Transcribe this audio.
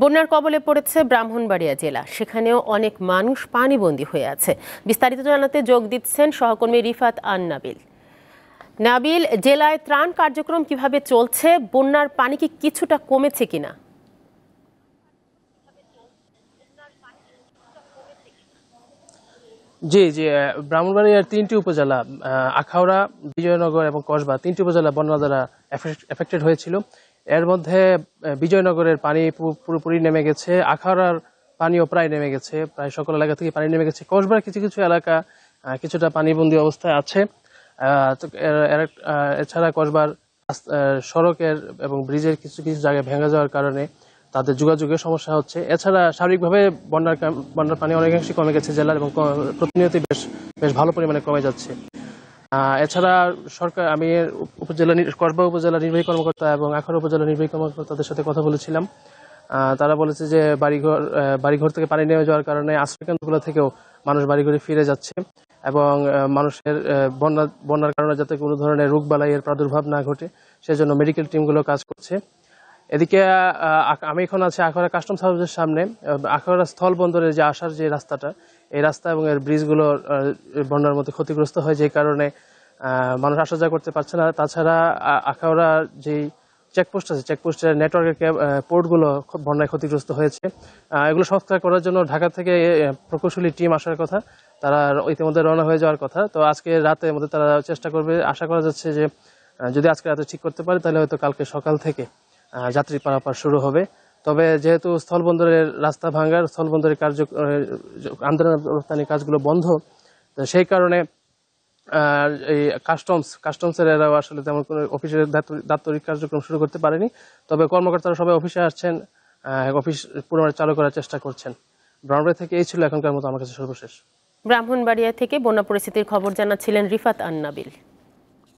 বন্যার কবলে পড়েছে ব্রাহ্মণবাড়িয়া জেলা সেখানেও অনেক মানুষ পানিবন্দী হয়ে আছে বিস্তারিত জানাতে যোগ দিচ্ছেন সহকর্মী রিফাত আন নাবিল নাবিল জেলায় ত্রাণ কার্যক্রম কিভাবে চলছে বন্যার পানি কি কিছুটা কমেছে কিনা জি জি ব্রাহ্মণবাড়িয়ার তিনটি উপজেলা আখাউড়া বিজয়নগর এবং কসবা তিনটি উপজেলা বন্যা দ্বারা এফেক্টেড হয়েছিল এর মধ্যে বিজয়নগরের পানি পুরোপুরি নেমে গেছে আখাড়ার পানিও প্রায় নেমে গেছে প্রায় সকল এলাকা থেকে পানি নেমে গেছে কসবার কিছু কিছু এলাকা কিছুটা পানিবন্দী অবস্থায় আছে এছাড়া কসবার সড়কের এবং ব্রিজের কিছু কিছু জায়গায় ভেঙে যাওয়ার কারণে তাদের যোগাযোগের সমস্যা হচ্ছে এছাড়া স্বাভাবিকভাবে বন্যার বন্যার পানি অনেকাংশে কমে গেছে জেলার এবং প্রতিনিয়ত বেশ বেশ ভালো পরিমাণে কমে যাচ্ছে এছাড়া সরকার আমি উপজেলা করবা উপজেলা নির্বাহী কর্মকর্তা এবং আখড়া উপজেলা নির্বাহী কর্মকর্তাদের সাথে কথা বলেছিলাম তারা বলেছে যে বাড়িঘর বাড়িঘর থেকে পানি নিয়ে যাওয়ার কারণে আশ্রয়কেন্দ্রগুলো থেকেও মানুষ বাড়িঘরে ফিরে যাচ্ছে এবং মানুষের বন্যা বন্যার কারণে যাতে কোনো ধরনের রোগবালাই এর প্রাদুর্ভাব না ঘটে সেজন্য মেডিকেল টিমগুলো কাজ করছে এদিকে আমি এখন আছি আখড়া কাস্টমস হাউসের সামনে আখড়া স্থল বন্দরে যে আসার যে রাস্তাটা এই রাস্তা এবং এর ব্রিজগুলো বন্যার মধ্যে ক্ষতিগ্রস্ত হয় যে কারণে মানুষ আসা যাওয়া করতে পারছে না তাছাড়া আখাউড়া যেই চেকপোস্ট আছে চেকপোস্টের নেটওয়ার্কের পোর্টগুলো খুব বন্যায় ক্ষতিগ্রস্ত হয়েছে এগুলো সংস্কার করার জন্য ঢাকা থেকে প্রকৌশলী টিম আসার কথা তারা ইতিমধ্যে রওনা হয়ে যাওয়ার কথা তো আজকে রাতে মধ্যে তারা চেষ্টা করবে আশা করা যাচ্ছে যে যদি আজকে রাতে ঠিক করতে পারে তাহলে হয়তো কালকে সকাল থেকে যাত্রী পারাপার শুরু হবে তবে যেহেতু স্থলবন্দরের রাস্তা ভাঙ্গার স্থলবন্দরের কার্য আন্দোলন রপ্তানি কাজগুলো বন্ধ সেই কারণে এই কাস্টমস কাস্টমসের এরাও আসলে তেমন কোনো অফিসের দাত্তরিক কার্যক্রম শুরু করতে পারেনি তবে কর্মকর্তারা সবাই অফিসে আসছেন অফিস পুনরায় চালু করার চেষ্টা করছেন ব্রাহ্মণবাড়ি থেকে এই ছিল এখনকার মতো আমার কাছে সর্বশেষ ব্রাহ্মণবাড়িয়া থেকে বন্যা পরিস্থিতির খবর জানাচ্ছিলেন রিফাত আন্নাবিল